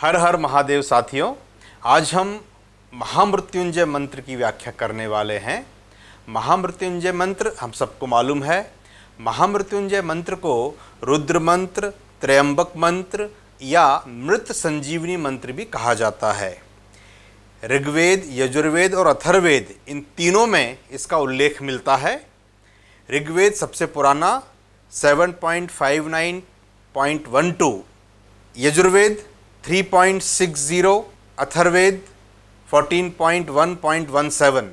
हर हर महादेव साथियों आज हम महामृत्युंजय मंत्र की व्याख्या करने वाले हैं महामृत्युंजय मंत्र हम सबको मालूम है महामृत्युंजय मंत्र को रुद्र मंत्र त्रयंबक मंत्र या मृत संजीवनी मंत्र भी कहा जाता है ऋग्वेद यजुर्वेद और अथर्वेद इन तीनों में इसका उल्लेख मिलता है ऋग्वेद सबसे पुराना 7.59.12 यजुर्वेद 3.60 अथर्वेद 14.1.17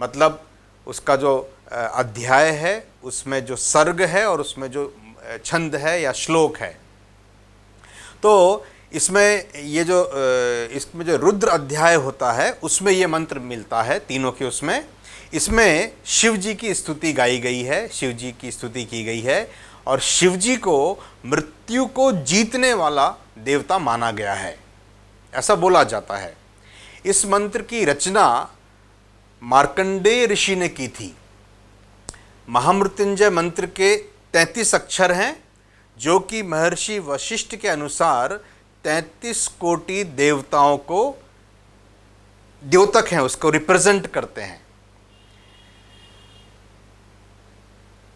मतलब उसका जो अध्याय है उसमें जो सर्ग है और उसमें जो छंद है या श्लोक है तो इसमें ये जो इसमें जो रुद्र अध्याय होता है उसमें ये मंत्र मिलता है तीनों के उसमें इसमें शिव जी की स्तुति गाई गई है शिव जी की स्तुति की गई है और शिव जी को मृत्यु को जीतने वाला देवता माना गया है ऐसा बोला जाता है इस मंत्र की रचना मार्कंडेय ऋषि ने की थी महामृत्युंजय मंत्र के तैंतीस अक्षर हैं जो कि महर्षि वशिष्ठ के अनुसार तैंतीस कोटि देवताओं को द्योतक हैं उसको रिप्रेजेंट करते हैं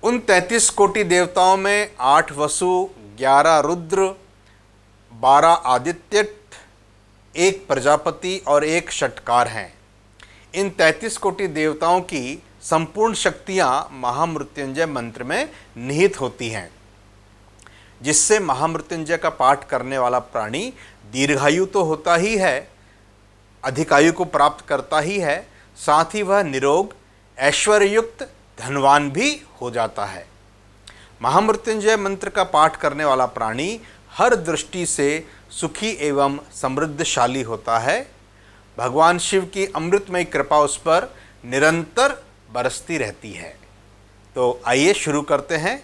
उन तैंतीस कोटि देवताओं में आठ वसु ग्यारह रुद्र बारह आदित्य एक प्रजापति और एक षटकार हैं इन तैंतीस कोटि देवताओं की संपूर्ण शक्तियां महामृत्युंजय मंत्र में निहित होती हैं जिससे महामृत्युंजय का पाठ करने वाला प्राणी दीर्घायु तो होता ही है अधिकायु को प्राप्त करता ही है साथ ही वह निरोग ऐश्वर्युक्त धनवान भी हो जाता है महामृत्युंजय मंत्र का पाठ करने वाला प्राणी हर दृष्टि से सुखी एवं समृद्धशाली होता है भगवान शिव की अमृतमय कृपा उस पर निरंतर बरसती रहती है तो आइए शुरू करते हैं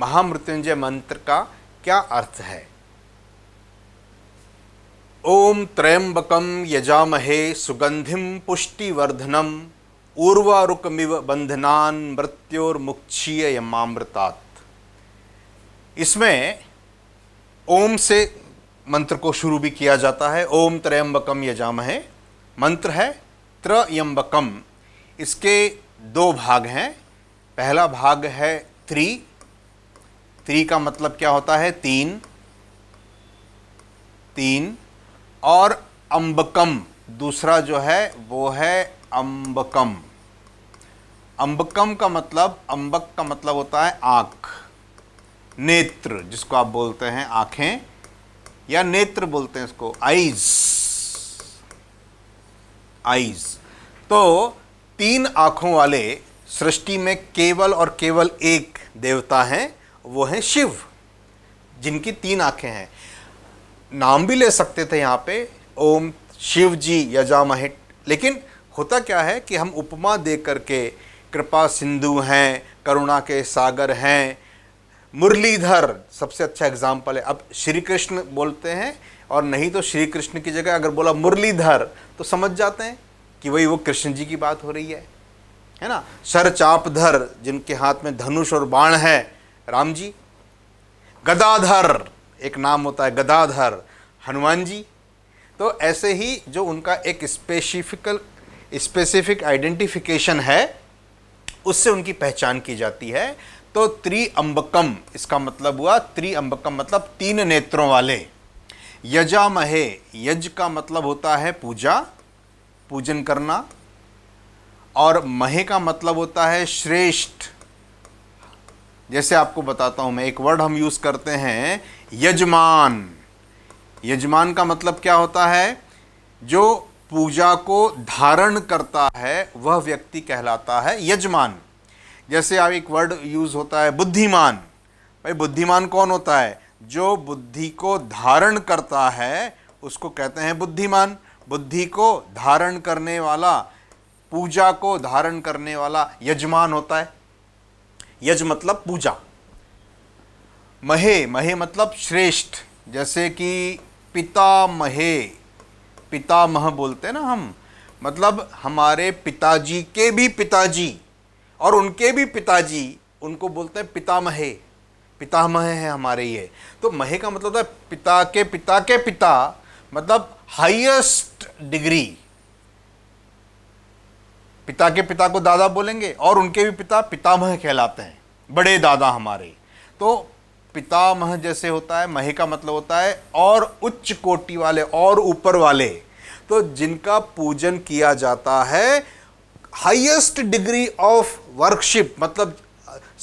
महामृत्युंजय मंत्र का क्या अर्थ है ओम त्रयंबकम यजामहे सुगंधिम पुष्टिवर्धनम उर्वारुकमिव बंधनान मृत्योर्मुक्षीय यमामृतात् इसमें ओम से मंत्र को शुरू भी किया जाता है ओम त्रयम्बकम है मंत्र है त्रयम्बकम इसके दो भाग हैं पहला भाग है त्री त्री का मतलब क्या होता है तीन तीन और अम्बकम दूसरा जो है वो है अम्बकम अम्बकम का मतलब अम्बक का मतलब होता है आँख नेत्र जिसको आप बोलते हैं आंखें या नेत्र बोलते हैं इसको आईज आईज तो तीन आंखों वाले सृष्टि में केवल और केवल एक देवता हैं वो हैं शिव जिनकी तीन आंखें हैं नाम भी ले सकते थे यहाँ पे ओम शिव जी यजामहिट लेकिन होता क्या है कि हम उपमा दे करके कृपा सिंधु हैं करुणा के सागर हैं मुरलीधर सबसे अच्छा एग्जाम्पल है अब श्री कृष्ण बोलते हैं और नहीं तो श्री कृष्ण की जगह अगर बोला मुरलीधर तो समझ जाते हैं कि वही वो कृष्ण जी की बात हो रही है है ना सर चापधर जिनके हाथ में धनुष और बाण है राम जी गदाधर एक नाम होता है गदाधर हनुमान जी तो ऐसे ही जो उनका एक स्पेसिफिकल स्पेसिफिक आइडेंटिफिकेशन है उससे उनकी पहचान की जाती है तो त्रिअम्बकम इसका मतलब हुआ त्रिअम्बकम मतलब तीन नेत्रों वाले यजामहे यज का मतलब होता है पूजा पूजन करना और महे का मतलब होता है श्रेष्ठ जैसे आपको बताता हूं मैं एक वर्ड हम यूज़ करते हैं यजमान यजमान का मतलब क्या होता है जो पूजा को धारण करता है वह व्यक्ति कहलाता है यजमान जैसे अब एक वर्ड यूज़ होता है बुद्धिमान भाई बुद्धिमान कौन होता है जो बुद्धि को धारण करता है उसको कहते हैं बुद्धिमान बुद्धि को धारण करने वाला पूजा को धारण करने वाला यजमान होता है यज मतलब पूजा महे महे मतलब श्रेष्ठ जैसे कि पिता महे पिता मह बोलते हैं ना हम मतलब हमारे पिताजी के भी पिताजी और उनके भी पिताजी उनको बोलते हैं पितामहे पितामह है हमारे ये तो महे का मतलब था पिता के पिता के पिता मतलब हाईएस्ट डिग्री पिता के पिता को दादा बोलेंगे और उनके भी पिता पितामह कहलाते हैं बड़े दादा हमारे तो पितामह जैसे होता है महे का मतलब होता है और उच्च कोटि वाले और ऊपर वाले तो जिनका पूजन किया जाता है हाईएस्ट डिग्री ऑफ वर्कशिप मतलब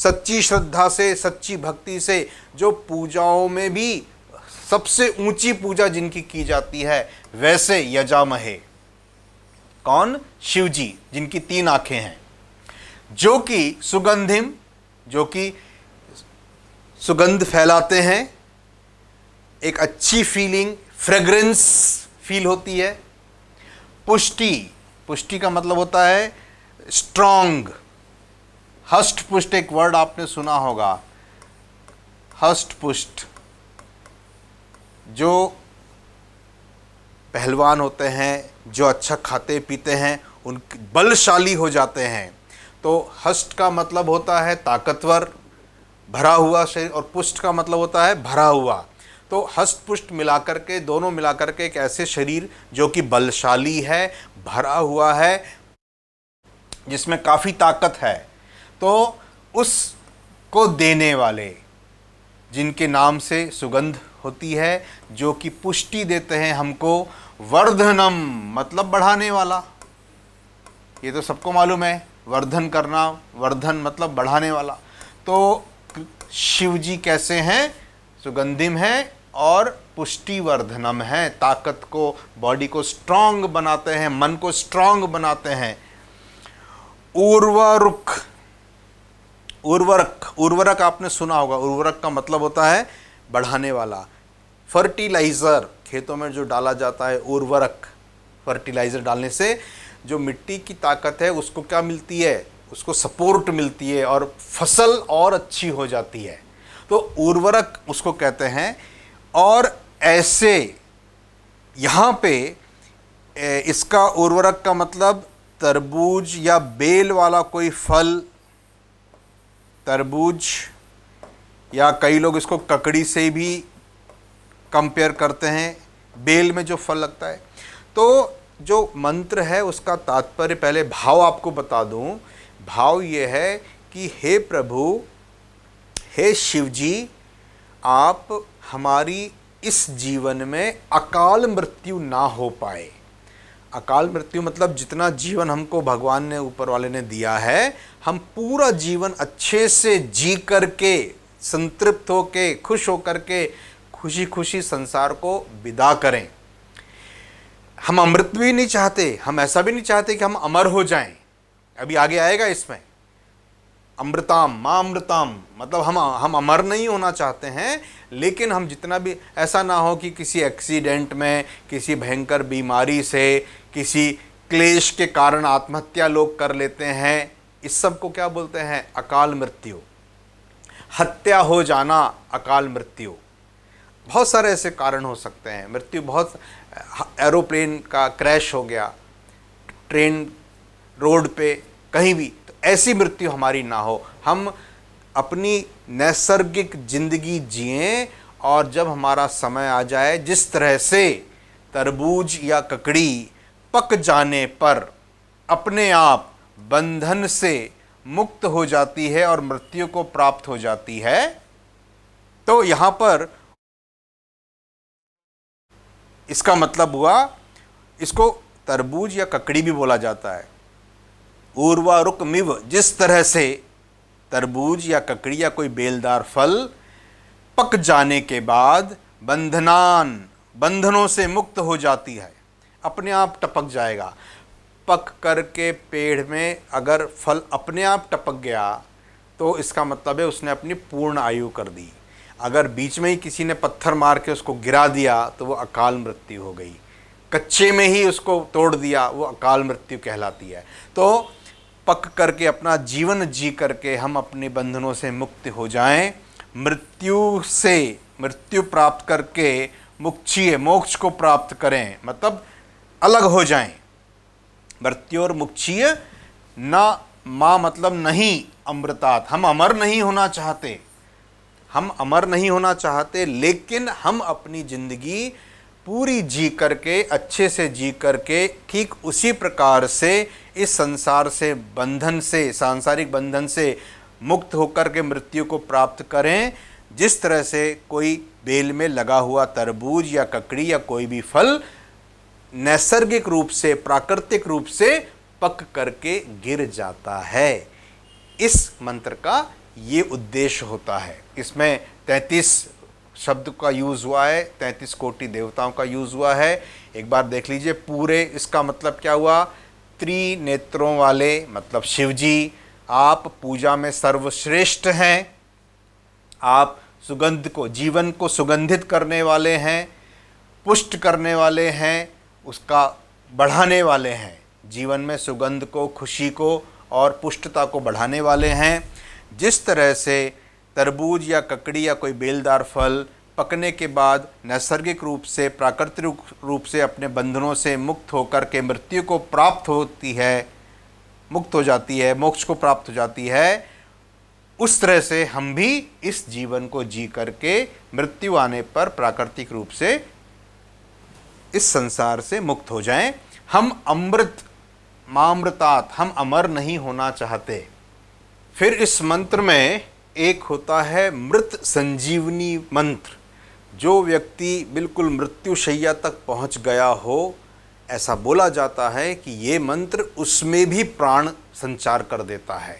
सच्ची श्रद्धा से सच्ची भक्ति से जो पूजाओं में भी सबसे ऊंची पूजा जिनकी की जाती है वैसे यजामहे कौन शिव जी जिनकी तीन आंखें हैं जो कि सुगंधिम जो कि सुगंध फैलाते हैं एक अच्छी फीलिंग फ्रेग्रेंस फील होती है पुष्टि पुष्टि का मतलब होता है स्ट्रॉन्ग हस्ट पुष्ट एक वर्ड आपने सुना होगा हस्ट पुष्ट जो पहलवान होते हैं जो अच्छा खाते पीते हैं उन बलशाली हो जाते हैं तो हस्ट का मतलब होता है ताकतवर भरा हुआ शरीर और पुष्ट का मतलब होता है भरा हुआ तो हस्त पुष्ट मिलाकर के दोनों कर के एक ऐसे शरीर जो कि बलशाली है भरा हुआ है जिसमें काफ़ी ताकत है तो उस को देने वाले जिनके नाम से सुगंध होती है जो कि पुष्टि देते हैं हमको वर्धनम मतलब बढ़ाने वाला ये तो सबको मालूम है वर्धन करना वर्धन मतलब बढ़ाने वाला तो शिव जी कैसे हैं सुगंधिम हैं और पुष्टिवर्धनम है ताकत को बॉडी को स्ट्रांग बनाते हैं मन को स्ट्रांग बनाते हैं उर्वरक उर्वरक उर्वरक आपने सुना होगा उर्वरक का मतलब होता है बढ़ाने वाला फर्टिलाइज़र खेतों में जो डाला जाता है उर्वरक फर्टिलाइज़र डालने से जो मिट्टी की ताकत है उसको क्या मिलती है उसको सपोर्ट मिलती है और फसल और अच्छी हो जाती है तो उर्वरक उसको कहते हैं और ऐसे यहाँ पे इसका उर्वरक का मतलब तरबूज या बेल वाला कोई फल तरबूज या कई लोग इसको ककड़ी से भी कंपेयर करते हैं बेल में जो फल लगता है तो जो मंत्र है उसका तात्पर्य पहले भाव आपको बता दूं भाव ये है कि हे प्रभु हे शिवजी आप हमारी इस जीवन में अकाल मृत्यु ना हो पाए अकाल मृत्यु मतलब जितना जीवन हमको भगवान ने ऊपर वाले ने दिया है हम पूरा जीवन अच्छे से जी करके संतृप्त हो के खुश होकर के खुशी खुशी संसार को विदा करें हम अमृत भी नहीं चाहते हम ऐसा भी नहीं चाहते कि हम अमर हो जाएं अभी आगे आएगा इसमें अमृताम माँ अमृताम मतलब हम हम अमर नहीं होना चाहते हैं लेकिन हम जितना भी ऐसा ना हो कि किसी एक्सीडेंट में किसी भयंकर बीमारी से किसी क्लेश के कारण आत्महत्या लोग कर लेते हैं इस सब को क्या बोलते हैं अकाल मृत्यु हत्या हो जाना अकाल मृत्यु बहुत सारे ऐसे कारण हो सकते हैं मृत्यु बहुत एरोप्लेन का क्रैश हो गया ट्रेन रोड पे कहीं भी ऐसी मृत्यु हमारी ना हो हम अपनी नैसर्गिक जिंदगी जिए और जब हमारा समय आ जाए जिस तरह से तरबूज या ककड़ी पक जाने पर अपने आप बंधन से मुक्त हो जाती है और मृत्यु को प्राप्त हो जाती है तो यहाँ पर इसका मतलब हुआ इसको तरबूज या ककड़ी भी बोला जाता है उर्वारुक मिव जिस तरह से तरबूज या ककड़ी या कोई बेलदार फल पक जाने के बाद बंधनान बंधनों से मुक्त हो जाती है अपने आप टपक जाएगा पक कर के पेड़ में अगर फल अपने आप टपक गया तो इसका मतलब है उसने अपनी पूर्ण आयु कर दी अगर बीच में ही किसी ने पत्थर मार के उसको गिरा दिया तो वो अकाल मृत्यु हो गई कच्चे में ही उसको तोड़ दिया वो अकाल मृत्यु कहलाती है तो पक करके अपना जीवन जी करके हम अपने बंधनों से मुक्त हो जाएं मृत्यु से मृत्यु प्राप्त करके मुक्षीय मोक्ष को प्राप्त करें मतलब अलग हो जाएं मृत्यु और मुक्षीय ना माँ मतलब नहीं अमृतात हम अमर नहीं होना चाहते हम अमर नहीं होना चाहते लेकिन हम अपनी ज़िंदगी पूरी जी करके अच्छे से जी करके ठीक उसी प्रकार से इस संसार से बंधन से सांसारिक बंधन से मुक्त होकर के मृत्यु को प्राप्त करें जिस तरह से कोई बेल में लगा हुआ तरबूज या ककड़ी या कोई भी फल नैसर्गिक रूप से प्राकृतिक रूप से पक करके गिर जाता है इस मंत्र का ये उद्देश्य होता है इसमें तैंतीस शब्द का यूज़ हुआ है तैंतीस कोटि देवताओं का यूज़ हुआ है एक बार देख लीजिए पूरे इसका मतलब क्या हुआ त्रिनेत्रों वाले मतलब शिवजी आप पूजा में सर्वश्रेष्ठ हैं आप सुगंध को जीवन को सुगंधित करने वाले हैं पुष्ट करने वाले हैं उसका बढ़ाने वाले हैं जीवन में सुगंध को खुशी को और पुष्टता को बढ़ाने वाले हैं जिस तरह से तरबूज या ककड़ी या कोई बेलदार फल पकने के बाद नैसर्गिक रूप से प्राकृतिक रूप से अपने बंधनों से मुक्त होकर के मृत्यु को प्राप्त होती है मुक्त हो जाती है मोक्ष को प्राप्त हो जाती है उस तरह से हम भी इस जीवन को जी करके मृत्यु आने पर प्राकृतिक रूप से इस संसार से मुक्त हो जाएं हम अमृत मामृतात हम अमर नहीं होना चाहते फिर इस मंत्र में एक होता है मृत संजीवनी मंत्र जो व्यक्ति बिल्कुल मृत्युशैया तक पहुंच गया हो ऐसा बोला जाता है कि ये मंत्र उसमें भी प्राण संचार कर देता है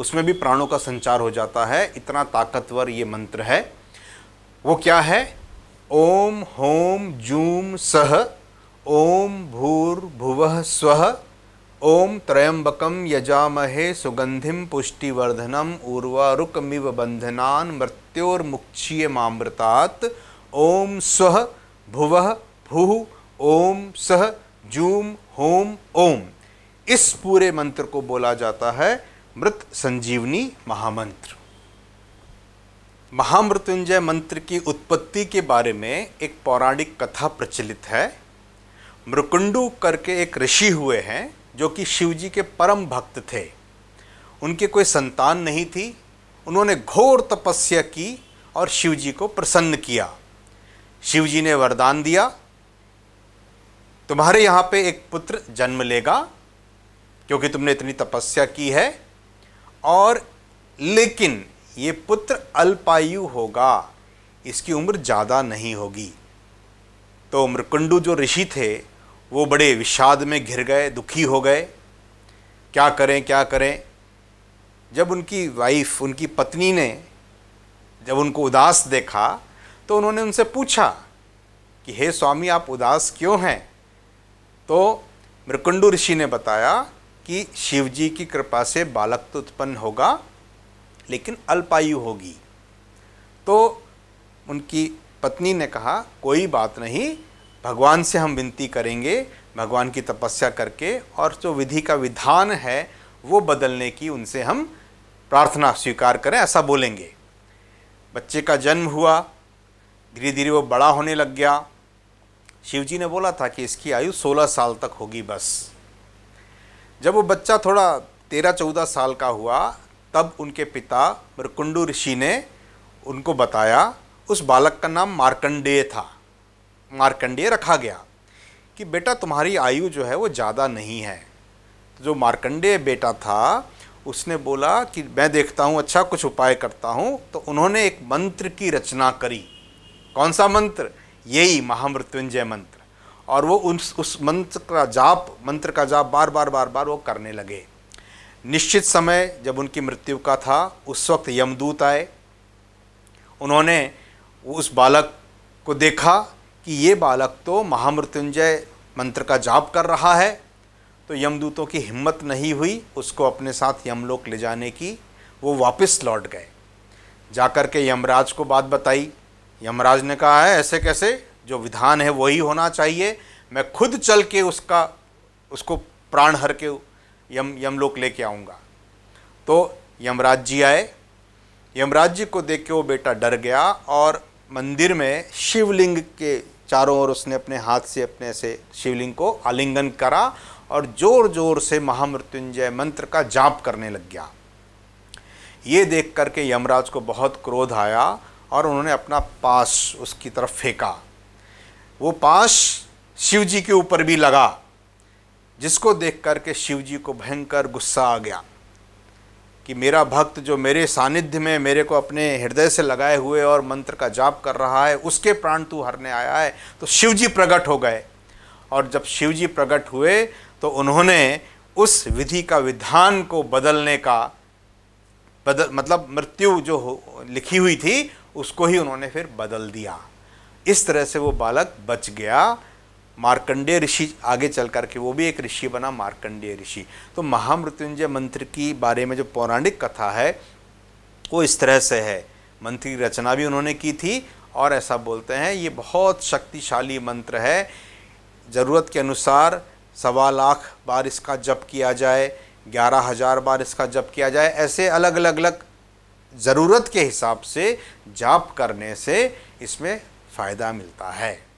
उसमें भी प्राणों का संचार हो जाता है इतना ताकतवर ये मंत्र है वो क्या है ओम होम जूम सह ओम भूर्भुव स्व ओम त्रयंबकम यजामहे सुगंधिम पुष्टिवर्धनम बंधना मृत्योर्मुक्षीय मृत्योर्मुक्षीयमामृतात् ओम स्व भुव भू ओम सह जूम होम ओम इस पूरे मंत्र को बोला जाता है मृत संजीवनी महामंत्र महामृत्युंजय मंत्र की उत्पत्ति के बारे में एक पौराणिक कथा प्रचलित है मृकुंडू करके एक ऋषि हुए हैं जो कि शिव जी के परम भक्त थे उनके कोई संतान नहीं थी उन्होंने घोर तपस्या की और शिव जी को प्रसन्न किया शिव जी ने वरदान दिया तुम्हारे यहाँ पे एक पुत्र जन्म लेगा क्योंकि तुमने इतनी तपस्या की है और लेकिन ये पुत्र अल्पायु होगा इसकी उम्र ज़्यादा नहीं होगी तो मृकुंडू जो ऋषि थे वो बड़े विषाद में घिर गए दुखी हो गए क्या करें क्या करें जब उनकी वाइफ उनकी पत्नी ने जब उनको उदास देखा तो उन्होंने उनसे पूछा कि हे स्वामी आप उदास क्यों हैं तो मृकुंडू ऋषि ने बताया कि शिव जी की कृपा से बालक तो उत्पन्न होगा लेकिन अल्पायु होगी तो उनकी पत्नी ने कहा कोई बात नहीं भगवान से हम विनती करेंगे भगवान की तपस्या करके और जो विधि का विधान है वो बदलने की उनसे हम प्रार्थना स्वीकार करें ऐसा बोलेंगे बच्चे का जन्म हुआ धीरे धीरे वो बड़ा होने लग गया शिव जी ने बोला था कि इसकी आयु 16 साल तक होगी बस जब वो बच्चा थोड़ा तेरह चौदह साल का हुआ तब उनके पिता मृकुंडू ऋषि ने उनको बताया उस बालक का नाम मार्कंडेय था मार्कंडेय रखा गया कि बेटा तुम्हारी आयु जो है वो ज़्यादा नहीं है जो मार्कंडेय बेटा था उसने बोला कि मैं देखता हूँ अच्छा कुछ उपाय करता हूँ तो उन्होंने एक मंत्र की रचना करी कौन सा मंत्र यही महामृत्युंजय मंत्र और वो उस उस मंत्र का जाप मंत्र का जाप बार बार बार बार वो करने लगे निश्चित समय जब उनकी मृत्यु का था उस वक्त यमदूत आए उन्होंने उस बालक को देखा कि ये बालक तो महामृत्युंजय मंत्र का जाप कर रहा है तो यमदूतों की हिम्मत नहीं हुई उसको अपने साथ यमलोक ले जाने की वो वापस लौट गए जाकर के यमराज को बात बताई यमराज ने कहा है ऐसे कैसे जो विधान है वही होना चाहिए मैं खुद चल के उसका उसको प्राण हर के यम यमलोक लेके आऊँगा तो यमराज जी आए यमराज जी को देख के वो बेटा डर गया और मंदिर में शिवलिंग के चारों ओर उसने अपने हाथ से अपने से शिवलिंग को आलिंगन करा और जोर जोर से महामृत्युंजय मंत्र का जाप करने लग गया ये देख करके यमराज को बहुत क्रोध आया और उन्होंने अपना पास उसकी तरफ फेंका वो पास शिव जी के ऊपर भी लगा जिसको देख करके शिव जी को भयंकर गुस्सा आ गया कि मेरा भक्त जो मेरे सानिध्य में मेरे को अपने हृदय से लगाए हुए और मंत्र का जाप कर रहा है उसके प्राण तू हरने आया है तो शिव जी प्रकट हो गए और जब शिव जी प्रकट हुए तो उन्होंने उस विधि का विधान को बदलने का बदल मतलब मृत्यु जो लिखी हुई थी उसको ही उन्होंने फिर बदल दिया इस तरह से वो बालक बच गया मार्कंडेय ऋषि आगे चल करके वो भी एक ऋषि बना मार्कंडेय ऋषि तो महामृत्युंजय मंत्र की बारे में जो पौराणिक कथा है वो इस तरह से है मंत्र की रचना भी उन्होंने की थी और ऐसा बोलते हैं ये बहुत शक्तिशाली मंत्र है ज़रूरत के अनुसार सवा लाख बार इसका जप किया जाए ग्यारह हज़ार बार इसका जप किया जाए ऐसे अलग अलग अलग ज़रूरत के हिसाब से जाप करने से इसमें फ़ायदा मिलता है